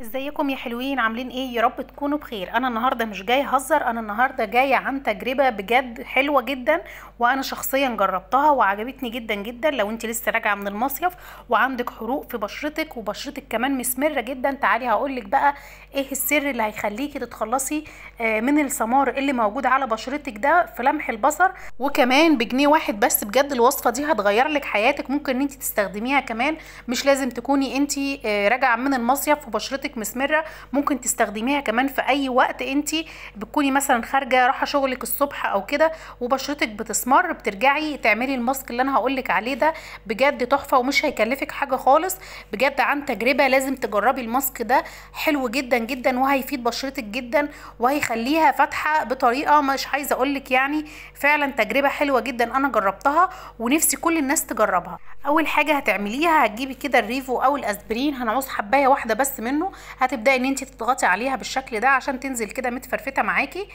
ازيكم يا حلوين عاملين ايه يا رب تكونوا بخير انا النهارده مش جايه اهزر انا النهارده جايه عن تجربه بجد حلوه جدا وانا شخصيا جربتها وعجبتني جدا جدا لو انت لسه راجعه من المصيف وعندك حروق في بشرتك وبشرتك كمان مسمره جدا تعالي هقول لك بقى ايه السر اللي هيخليكي تتخلصي آه، من السمار اللي موجود على بشرتك ده في لمح البصر وكمان بجنيه واحد بس بجد الوصفه دي هتغير لك حياتك ممكن ان انت تستخدميها كمان مش لازم تكوني انت آه، راجعه من المصيف وبشرتك شغلتك مسمره ممكن تستخدميها كمان في اي وقت انت بتكوني مثلا خارجه رايحه شغلك الصبح او كده وبشرتك بتسمر بترجعي تعملي الماسك اللي انا لك عليه ده بجد تحفه ومش هيكلفك حاجه خالص بجد عن تجربه لازم تجربي الماسك ده حلو جدا جدا وهيفيد بشرتك جدا وهيخليها فاتحه بطريقه مش عايزه لك يعني فعلا تجربه حلوه جدا انا جربتها ونفسي كل الناس تجربها اول حاجه هتعمليها هتجيبي كده الريفو او الاسبرين هنعوز حبايه واحده بس منه هتبداي ان انت تضغطي عليها بالشكل ده عشان تنزل كده متفرفته معاكي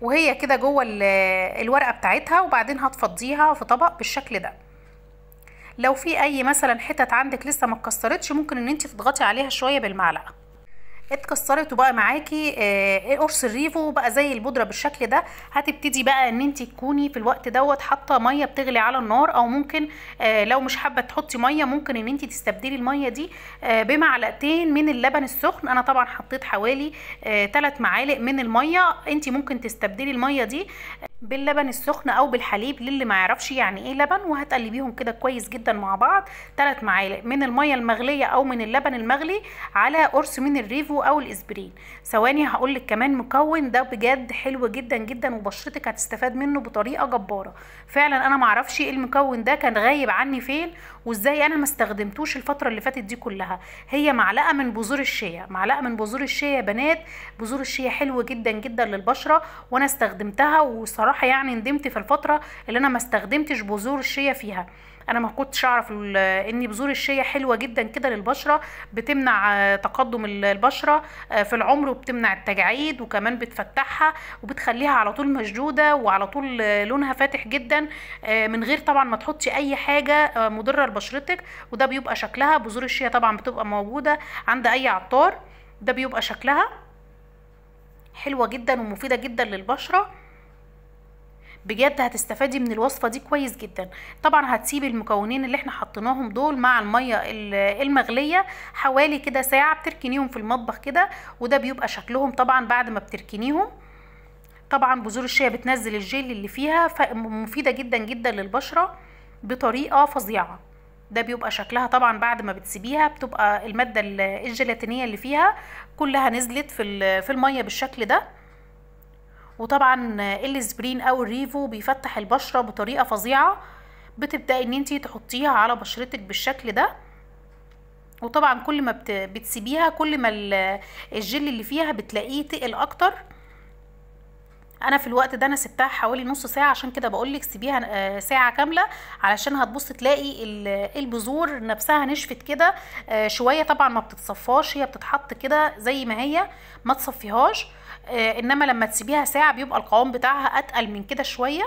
وهي كده جوه الورقه بتاعتها وبعدين هتفضيها في طبق بالشكل ده لو في اي مثلا حتت عندك لسه ما اتكسرتش ممكن ان انت تضغطي عليها شويه بالمعلقه اتكسرت وبقى معاكي آه إيه، قرص الريفو بقى زي البودره بالشكل ده هتبتدي بقى ان انت تكوني في الوقت دوت حاطه ميه بتغلي على النار او ممكن آه لو مش حابه تحطي ميه ممكن ان انت تستبدلي الميه دي آه بمعلقتين من اللبن السخن انا طبعا حطيت حوالي 3 آه، معالق من الميه انت ممكن تستبدلي الميه دي باللبن السخن او بالحليب للي ما يعرفش يعني ايه لبن وهتقلبيهم كده كويس جدا مع بعض ثلاث معالق من الميه المغليه او من اللبن المغلي على قرص من الريفو او الاسبرين ثواني هقول لك كمان مكون ده بجد حلو جدا جدا وبشرتك هتستفاد منه بطريقه جباره فعلا انا ما اعرفش ايه المكون ده كان غايب عني فين وازاي انا ما استخدمتوش الفتره اللي فاتت دي كلها هي معلقه من بذور الشيا معلقه من بذور الشيا يا بنات بذور الشيا حلو جدا جدا للبشره وانا استخدمتها وصراحه بصراحه يعني ندمت في الفتره اللي انا ما استخدمتش بذور الشيا فيها انا ما كنتش اعرف ان بذور الشيا حلوه جدا كده للبشره بتمنع تقدم البشره آه، في العمر وبتمنع التجاعيد وكمان بتفتحها وبتخليها على طول مشدوده وعلى طول لونها فاتح جدا آه، من غير طبعا ما تحطي اي حاجه آه، مضره لبشرتك وده بيبقى شكلها بذور الشيا طبعا بتبقى موجوده عند اي عطار ده بيبقى شكلها حلوه جدا ومفيده جدا للبشره بجد هتستفادي من الوصفه دي كويس جدا طبعا هتسيبي المكونين اللي احنا حطيناهم دول مع الميه المغليه حوالي كده ساعه بتركنيهم في المطبخ كده وده بيبقى شكلهم طبعا بعد ما بتركنيهم طبعا بذور الشيا بتنزل الجيل اللي فيها فمفيده جدا جدا للبشره بطريقه فظيعه ده بيبقى شكلها طبعا بعد ما بتسيبيها بتبقى الماده الجيلاتينيه اللي فيها كلها نزلت في في الميه بالشكل ده وطبعا الاسبرين او الريفو بيفتح البشره بطريقه فظيعه بتبداي ان انت تحطيها على بشرتك بالشكل ده وطبعا كل ما بتسيبيها كل ما الجل اللي فيها بتلاقيه تقل اكتر انا في الوقت ده انا سبتها حوالي نص ساعه عشان كده بقولك سيبيها آه، ساعه كامله علشان هتبص تلاقي البذور نفسها نشفت كده آه، شويه طبعا ما بتتصفاش هي بتتحط كده زي ما هي ما تصفيهاش آه، انما لما تسيبيها ساعه بيبقى القوام بتاعها اتقل من كده شويه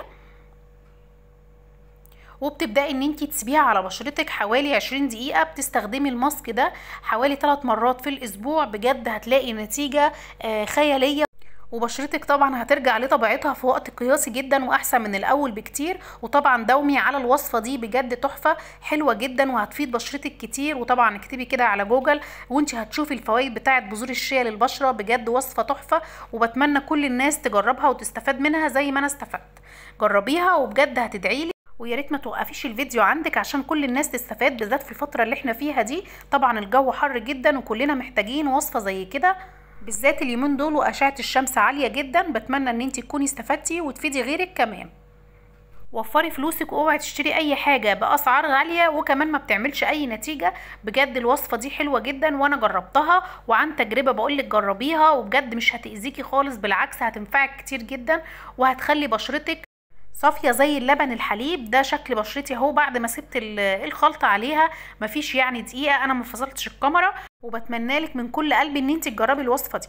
وبتبداي ان انت تسيبيها على بشرتك حوالي 20 دقيقه بتستخدمي الماسك ده حوالي 3 مرات في الاسبوع بجد هتلاقي نتيجه آه، خياليه وبشرتك طبعا هترجع لطبيعتها في وقت قياسي جدا واحسن من الاول بكتير وطبعا داومي على الوصفه دي بجد تحفه حلوه جدا وهتفيد بشرتك كتير وطبعا اكتبي كده على جوجل وانت هتشوفي الفوائد بتاعه بذور الشيا للبشره بجد وصفه تحفه وبتمنى كل الناس تجربها وتستفاد منها زي ما انا استفدت جربيها وبجد هتدعيلي ويا ريت ما توقفيش الفيديو عندك عشان كل الناس تستفاد بالذات في الفتره اللي احنا فيها دي طبعا الجو حر جدا وكلنا محتاجين وصفه زي كده بالذات اليومين دول واشعه الشمس عاليه جدا بتمنى ان انت تكوني استفدتي وتفيدي غيرك كمان وفري فلوسك واوعي تشتري اي حاجه باسعار غاليه وكمان ما بتعملش اي نتيجه بجد الوصفه دي حلوه جدا وانا جربتها وعن تجربه بقولك جربيها وبجد مش هتاذيكي خالص بالعكس هتنفعك كتير جدا وهتخلي بشرتك صافيه زي اللبن الحليب ده شكل بشرتي اهو بعد ما سبت الخلطه عليها مفيش يعني دقيقه انا ما فصلتش الكاميرا وبتمنى لك من كل قلبي ان انت تجربي الوصفه دي